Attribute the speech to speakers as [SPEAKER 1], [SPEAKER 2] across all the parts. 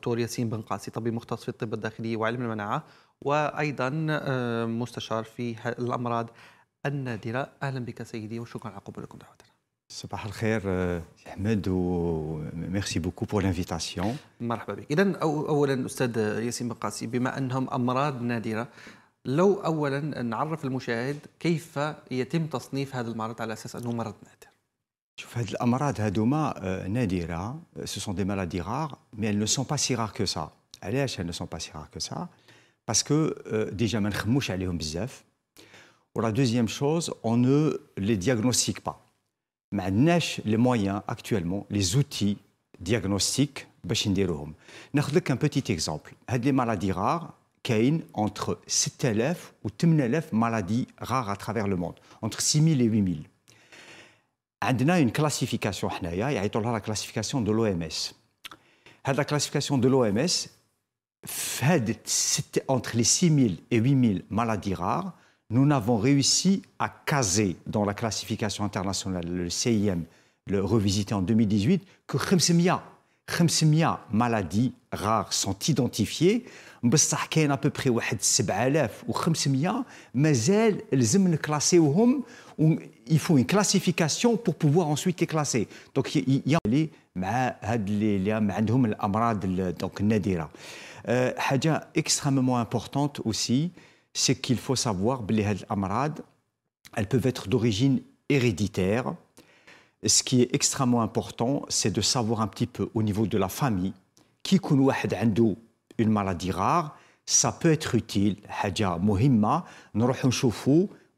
[SPEAKER 1] دكتور ياسين بن قاسي طبيب مختص في الطب الداخلي وعلم المناعة وأيضا آه، مستشار في الأمراض النادرة أهلا بك سيدي وشكرا على قبولكم دعوتنا
[SPEAKER 2] صباح الخير آه، احمد وميرسي بوكو بور لانفيتاسيون
[SPEAKER 1] مرحبا بك اذا اولا استاذ ياسين بن قاسي بما انهم امراض نادره لو اولا نعرف المشاهد كيف يتم تصنيف هذا المرض على اساس انه مرض نادر
[SPEAKER 2] شوف هاد الامراض هادوما نادره maladies rares, elles ne sont pas si rares que ça elles ne sont pas si rares que ça parce que euh, déjà on ne les diagnostique pas ما عندناش les moyens actuellement les outils diagnostiques باش نديروهم ناخذ لك ان exemple. اكزومبل هاد لي maladies y كاين entre 6000 et 8000 maladies rares à travers le monde entre 6000 et 8000 عندنا avons une حنايا يعيطوا لها la classification de l'OMS classification de l'OMS. l'OMS entre les 6000 et 8000 maladies rares nous n'avons réussi à caser dans la classification internationale le CIM le revisité en 2018 que 500 500 maladies rares sont identifiées بصح كاين ابوبري واحد 7500 مازال لازم نكلاسيوهم il faut une classification pour pouvoir ensuite les classer donc il y يلي مع هاد اللي عندهم الامراض donc النادره حاجه extrêmement importante aussi c'est qu'il faut savoir que les amrad elles peuvent être d'origine héréditaire ce qui est extrêmement important, c'est de savoir un petit peu au niveau de la famille, qui une maladie rare, ça peut être utile, Hadja Mohimma,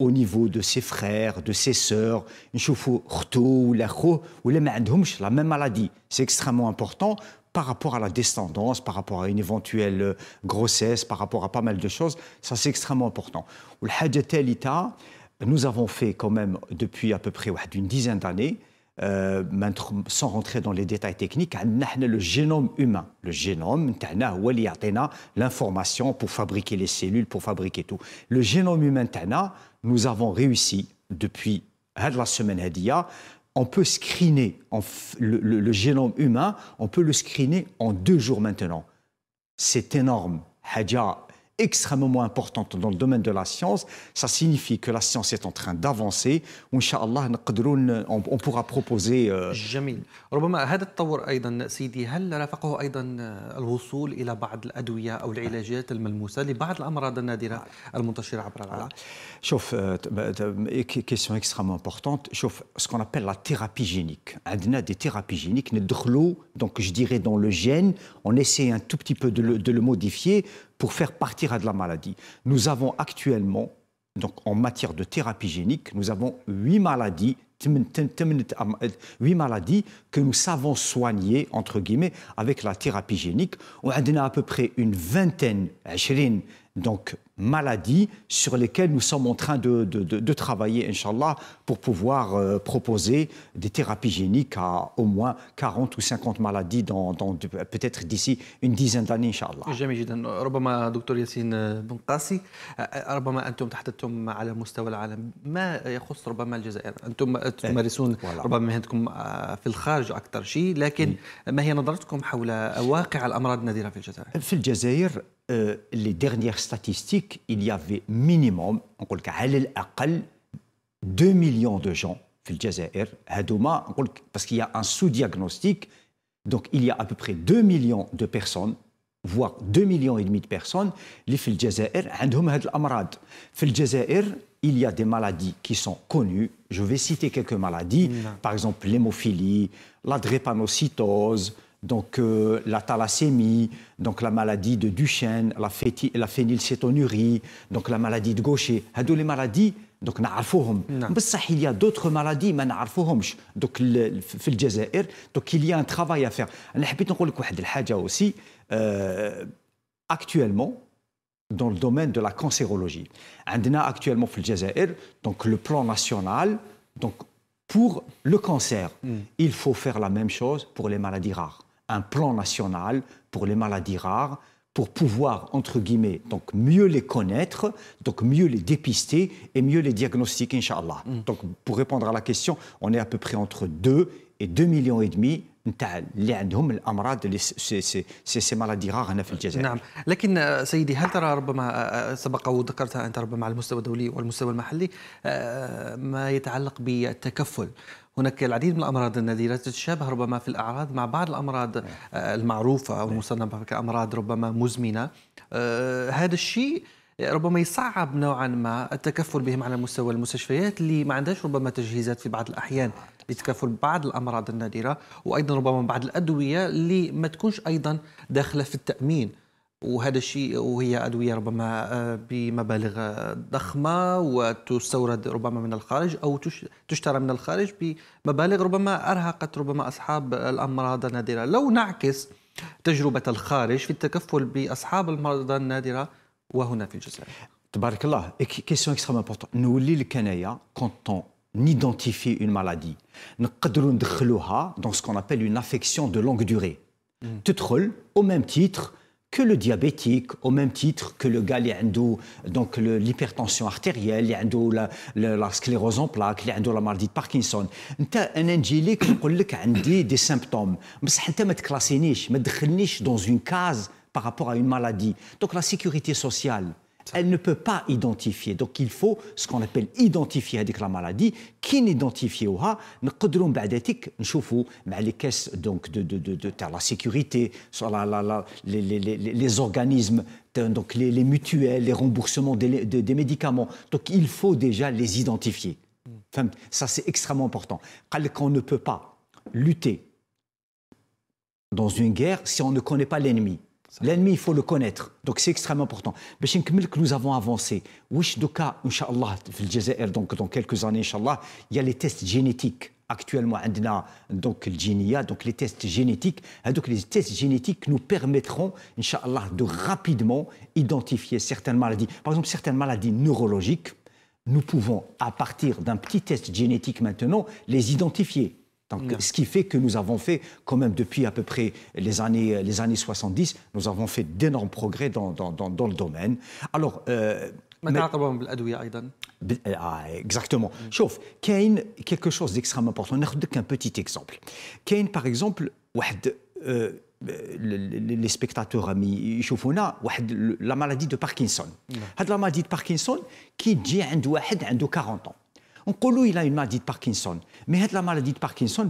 [SPEAKER 2] au niveau de ses frères, de ses sœurs, ou la même maladie. C'est extrêmement important par rapport à la descendance, par rapport à une éventuelle euh, grossesse, par rapport à pas mal de choses. Ça, c'est extrêmement important. Ou nous avons fait quand même depuis à peu près une dizaine d'années, euh, sans rentrer dans les détails techniques, ah, le génome humain. Le génome, l'information pour fabriquer les cellules, pour fabriquer tout. Le génome humain, nous avons réussi depuis ah, la semaine Hadia, on peut screener le, génome humain, on peut le screener en deux jours maintenant. C'est énorme extrêmement importante dans le domaine de la science. Ça signifie que la science est en train d'avancer. Inch'Allah, on, pourra
[SPEAKER 1] proposer. Euh... euh une
[SPEAKER 2] euh, bah, euh, question extrêmement importante. Ce qu'on appelle la thérapie génique. a des thérapies géniques, donc je dirais dans le gène, on essaie un tout petit peu de le modifier pour faire partir de la maladie. Nous avons actuellement, donc en matière de thérapie génique, nous avons huit maladies euh, huit maladies que nous savons soigner, entre guillemets, avec la thérapie génique. On a à peu près une vingtaine, euh, donc maladies sur lesquelles nous sommes en train de, de, de, de travailler, Inch'Allah, pour pouvoir euh, proposer des thérapies géniques à au moins 40 ou 50 maladies dans, dans peut-être d'ici une dizaine d'années, Inch'Allah.
[SPEAKER 1] جميل جدا ربما دكتور ياسين بن قاسي ربما أنتم تحدثتم على مستوى العالم ما يخص ربما الجزائر أنتم تمارسون ربما مهنتكم في الخارج أكثر شيء لكن ما هي نظرتكم حول واقع الأمراض النادرة في الجزائر في الجزائر les dernières statistiques il y avait minimum,
[SPEAKER 2] on dit 2 millions de gens parce qu'il y a un sous-diagnostic, donc il y a à peu près 2 millions de personnes voire 2 millions et demi de personnes les fil il y a des maladies qui sont connues je vais citer quelques maladies par exemple l'hémophilie la drépanocytose donc euh, la thalassémie, donc la maladie de Duchenne, la, la phénylcétonurie, donc la maladie de Gaucher. Hadou les maladies, donc نعرفوهم Mais il y a d'autres maladies ما نعرفوهمش donc في الجزائر donc il y a un travail à faire انا حبيت نقول لك واحد الحاجه aussi euh, actuellement dans le domaine de la cancérologie عندنا actuellement في الجزائر donc le plan national donc pour le cancer hmm. il faut faire la même chose pour les maladies rares un plan national pour les maladies rares pour pouvoir, entre guillemets, donc mieux les connaître, donc mieux les dépister et mieux les diagnostiquer, Inch'Allah. Mm. Donc, pour répondre à la question, on est à peu près entre 2 et 2 millions et demi ces maladies rares hein,
[SPEAKER 1] هناك العديد من الأمراض النادرة تتشابه ربما في الأعراض مع بعض الأمراض نعم. آه، المعروفة أو نعم. المصنفة كأمراض ربما مزمنة آه، هذا الشيء ربما يصعب نوعا ما التكفل بهم على مستوى المستشفيات اللي ما عندهاش ربما تجهيزات في بعض الاحيان نعم. لتكفل بعض الامراض النادره وايضا ربما بعض الادويه اللي ما تكونش ايضا داخله في التامين وهذا الشيء وهي أدوية ربما آه، بمبالغ آه، ضخمة وتستورد ربما من الخارج أو تشترى من الخارج بمبالغ ربما أرهقت ربما أصحاب الأمراض النادرة لو نعكس تجربة الخارج في التكفل بأصحاب المرضى النادرة وهنا في الجزائر تبارك الله
[SPEAKER 2] كيسيون اكستريم امبورتون، نولي لك انايا نيدونتيفي اون مالادي نقدروا ندخلوها دون سكون ابل اون افيكسيون دو لونغ دوري تدخل او ميم تيتر que le diabétique, au même titre que le gars qui a donc l'hypertension artérielle, qui a la, la, sclérose en plaques, qui a la maladie de Parkinson. Un angélique qui des symptômes, mais tu ne classes pas, tu ne dans une case par rapport à une maladie. Donc la sécurité sociale, elle ne peut pas identifier. Donc il faut ce qu'on appelle identifier avec la maladie. Qui n'identifie pas peut بعد les caisses donc de de la sécurité, les, organismes donc les, mutuelles, les remboursements des, médicaments. Donc il faut déjà les identifier. Hmm. ça c'est extrêmement important. on ne peut pas lutter dans une guerre si on ne connaît pas l'ennemi. L'ennemi, il faut le connaître. Donc, c'est extrêmement important. que nous avons avancé. donc dans quelques années, il y a les tests génétiques. Actuellement, on a donc le donc les tests génétiques. Hein, donc, les tests génétiques nous permettront, de rapidement identifier certaines maladies. Par exemple, certaines maladies neurologiques, nous pouvons, à partir d'un petit test génétique maintenant, les identifier ce qui fait que nous avons fait, quand même, depuis à peu près les années, euh, les années 70, nous avons fait d'énormes progrès dans, dans, le domaine. Alors. Euh, euh ah, exactement. Mm. Chauffe, Kane, quelque chose d'extrêmement important. On n'a qu'un petit exemple. Kane, par exemple, euh, les spectateurs amis, la maladie de Parkinson. Mm. La maladie de Parkinson qui dit 40 ans. نقولوا il a une maladie de Parkinson mais cette la maladie de Parkinson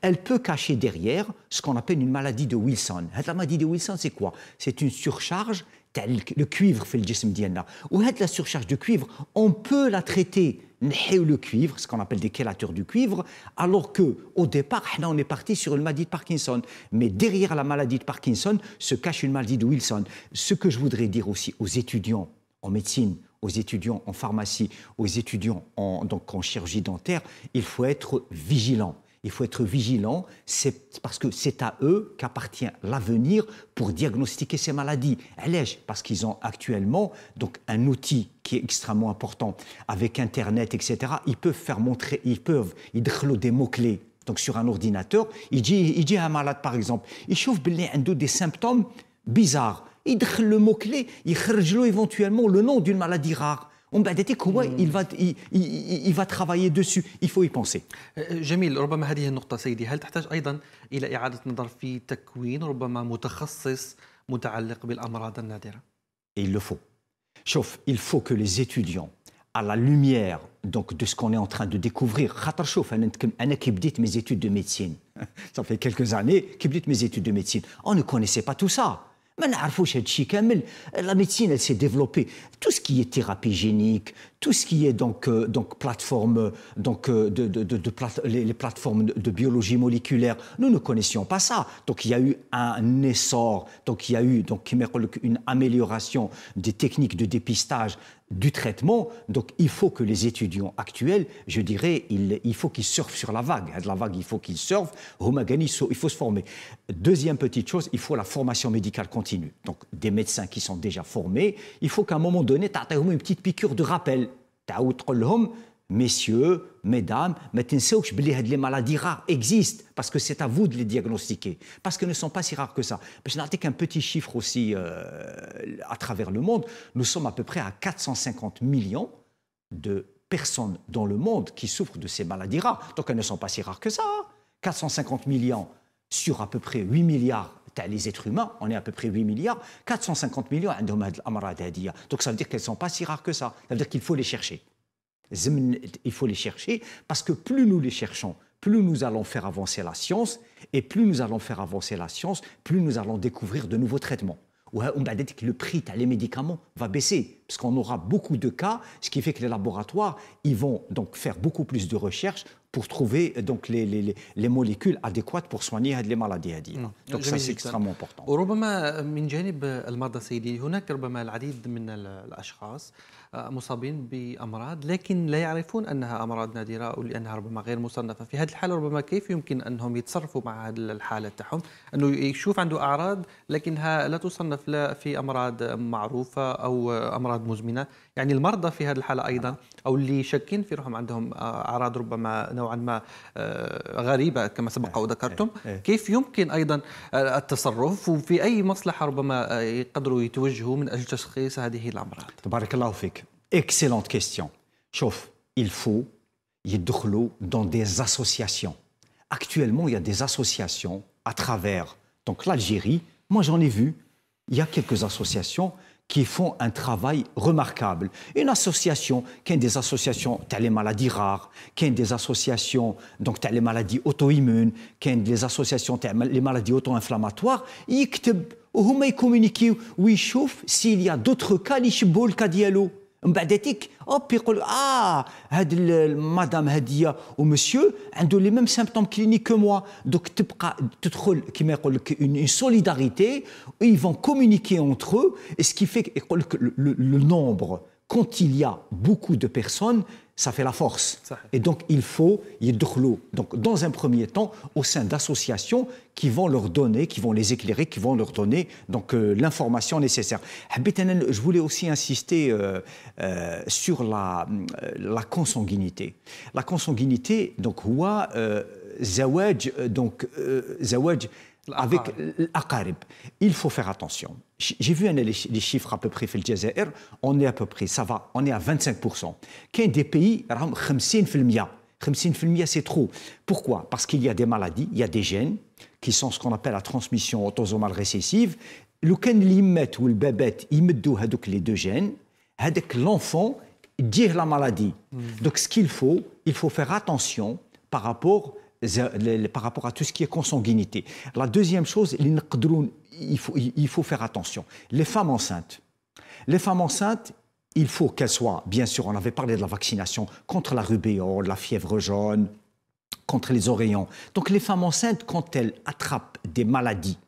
[SPEAKER 2] elle peut cacher derrière ce qu'on appelle une maladie de Wilson Cette la maladie de Wilson c'est quoi c'est une surcharge que le cuivre fait le جسم ديالنا Ou la surcharge de cuivre on peut la traiter le cuivre, ce qu'on appelle des chélateurs du cuivre, alors que au départ, on est parti sur une maladie de Parkinson. Mais derrière la maladie de Parkinson se cache une maladie de Wilson. Ce que je voudrais dire aussi aux étudiants en médecine, aux étudiants en pharmacie, aux étudiants en, donc en chirurgie dentaire, il faut être vigilant. Il faut être vigilant, c'est parce que c'est à eux qu'appartient l'avenir pour diagnostiquer ces maladies. Allège, parce qu'ils ont actuellement donc un outil qui est extrêmement important avec Internet, etc. Ils peuvent faire montrer, ils peuvent, ils des mots clés. Donc sur un ordinateur, il dit, il dit à un malade par exemple, il chauffe des symptômes bizarres le mot-clé, il éventuellement le nom d'une maladie rare. Hmm. il va il va travailler dessus il faut y penser
[SPEAKER 1] جميل euh, euh, ربما هذه النقطه سيدي هل تحتاج ايضا الى اعاده نظر في تكوين ربما متخصص متعلق بالامراض النادره
[SPEAKER 2] Et il le faut شوف il faut que les étudiants à la lumière donc de ce qu'on est en train de découvrir. mes études de médecine. Ça fait quelques années que mes études de médecine. On ne connaissait pas tout ça. Mais la médecine, elle s'est développée tout ce qui est thérapie génique tout ce qui est donc euh, donc plateforme donc euh, de, plateformes de, biologie moléculaire nous ne connaissions pas ça donc il y a eu un essor donc il y a eu donc une amélioration des techniques de dépistage du traitement. Donc il faut que les étudiants actuels, je dirais, il, faut qu'ils surfent sur la vague. Hein, de la vague, il faut qu'ils surfent. il faut se former. Deuxième petite chose, il faut la formation médicale continue. Donc des médecins qui sont déjà formés, il faut qu'à un moment donné, tu une petite piqûre de rappel messieurs, mesdames, mais les maladies rares existent parce que c'est à vous de les diagnostiquer, parce qu'elles ne sont pas si rares que ça. Je n'ai qu'un petit chiffre aussi euh, à travers le monde. Nous sommes à peu près à 450 millions de personnes dans le monde qui souffrent de ces maladies rares. Donc elles ne sont pas si rares que ça. 450 hein. millions sur à peu près 8 milliards les êtres humains, on est à peu près 8 milliards, 450 millions Donc ça veut dire qu'elles ne sont pas si rares que ça. Ça veut dire qu'il faut les chercher il faut les chercher, parce que plus nous les cherchons, plus nous allons faire avancer la science, et plus nous allons faire avancer la science, plus nous allons découvrir de nouveaux traitements. On va dire que le prix des médicaments va baisser parce qu'on aura beaucoup de cas, ce qui fait que les laboratoires ils vont donc faire beaucoup plus de recherches pour trouver euh, donc les les les les molécules adéquates pour soigner les maladies Donc ça c'est extrêmement important.
[SPEAKER 1] Et euh peut-être du côté des malades, sidi, il y a peut-être العديد من الأشخاص مصابين بأمراض لكن لا يعرفون أنها أمراض نادرة لأنها ربما غير مصنفة. En fait, dans ce cas, comment peuvent ils peuvent agir avec cette situation Ils qu'ils qu'ils ont des symptômes, mais ne sont pas classée dans des maladies connues ou des أعراض مزمنة يعني المرضى في هذه الحالة أيضا أو اللي شاكين في روحهم عندهم آه، أعراض ربما نوعا ما آه، غريبة كما سبق إيه، وذكرتم إيه، إيه. كيف يمكن أيضا آه، التصرف وفي أي مصلحة ربما يقدروا يتوجهوا من أجل تشخيص هذه الأمراض تبارك الله فيك
[SPEAKER 2] excellente question شوف il faut يدخلوا dans des associations actuellement il y a des associations à travers donc l'Algérie moi j'en ai vu il y a quelques associations qui font un travail remarquable. Une association, qui est des associations, telles les maladies rares, qui est des associations, donc telles les maladies auto-immunes, qui est des associations, telles les maladies auto-inflammatoires, ils communiquent ou ils s'il y a d'autres cas, ils le cas ensuite oh, ils ils disent ah madame a monsieur et monsieur a les mêmes symptômes cliniques que moi donc ils ont une solidarité ils vont communiquer entre eux et ce qui fait que le nombre quand il y a beaucoup de personnes ça fait la force. Et donc, il faut y l'eau. Donc, dans un premier temps, au sein d'associations qui vont leur donner, qui vont les éclairer, qui vont leur donner donc euh, l'information nécessaire. Je voulais aussi insister euh, euh, sur la, la consanguinité. La consanguinité, donc, هو donc avec l'Aqarib. Il faut faire attention. J'ai vu les chiffres à peu près fait le Jazeera, on est à peu près, ça va, on est à 25%. Qu'il des pays, 50%, c'est trop. Pourquoi Parce qu'il y a des maladies, il y a des gènes qui sont ce qu'on appelle la transmission autosomale récessive. Le canlimet ou le bébête, il mettent les deux gènes, l'enfant, dire la maladie. Hmm. Donc ce qu'il faut, il faut faire attention par rapport à euh, par rapport à tout ce qui est consanguinité. La deuxième chose, il faut, faire attention. Les femmes enceintes. Les femmes enceintes, il faut qu'elles soient, bien sûr, on avait parlé de la vaccination contre la rubéole, la fièvre jaune, contre les oreillons. Donc les femmes enceintes, quand elles attrapent des maladies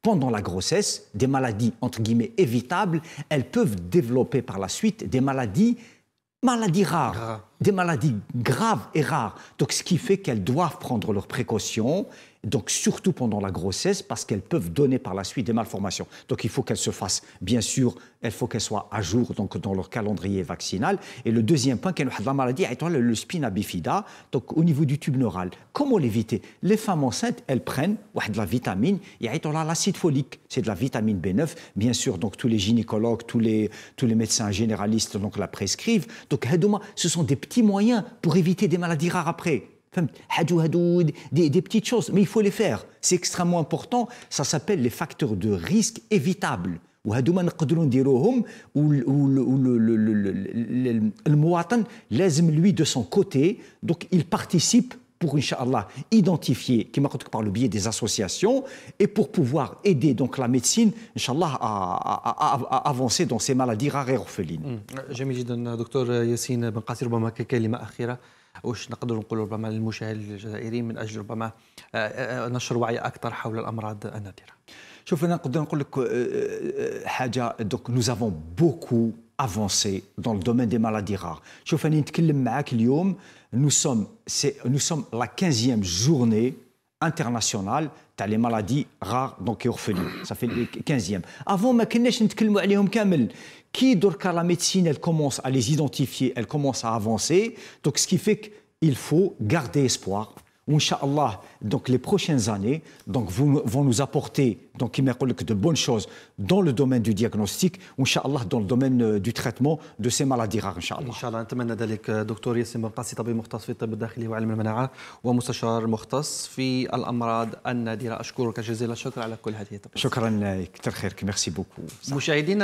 [SPEAKER 2] pendant la grossesse, des maladies entre guillemets évitables, elles peuvent développer par la suite des maladies, maladies rares des maladies graves et rares. Donc, ce qui fait qu'elles doivent prendre leurs précautions, donc surtout pendant la grossesse, parce qu'elles peuvent donner par la suite des malformations. Donc, il faut qu'elles se fassent, bien sûr, il faut qu'elles soient à jour donc, dans leur calendrier vaccinal. Et le deuxième point, c'est la maladie, le spina bifida, donc au niveau du tube neural. Comment l'éviter Les femmes enceintes, elles prennent de la vitamine, et l'acide folique, c'est de la vitamine B9. Bien sûr, donc tous les gynécologues, tous les, tous les médecins généralistes donc, la prescrivent. Donc, ce sont des petits moyens pour éviter des maladies rares après. Des, petites choses, mais il faut les faire. C'est extrêmement important. Ça s'appelle les facteurs de risque évitables. ou le mouatan, l'aime lui de son côté donc il participe pour, Inch'Allah, identifier, qui par le biais des associations, et pour pouvoir aider donc
[SPEAKER 1] la médecine, Inch'Allah, à, à, à, avancer dans
[SPEAKER 2] ces maladies rares et orphelines. جميل
[SPEAKER 1] جدا دكتور ياسين بن قاسي ربما ككلمه اخيره وش نقدر نقول ربما للمشاهد الجزائري من اجل ربما نشر وعي اكثر حول الامراض النادره. شوف
[SPEAKER 2] انا نقدر نقول لك حاجه دوك nous avons beaucoup avancé dans le domaine des maladies rares. Je nous sommes, nous sommes la 15e journée internationale rares rares rares orphelines. Ça fait le 15 e Avant, nous médecine Qui, la médecine, elle commence à les identifier elle commence à avancer donc ce qui fait qu'il faut garder espoir Inch'Allah, donc les prochaines années donc vont nous apporter donc, de bonnes choses dans le domaine du diagnostic, dans le domaine euh, du traitement de ces
[SPEAKER 1] maladies rares, Inch'Allah.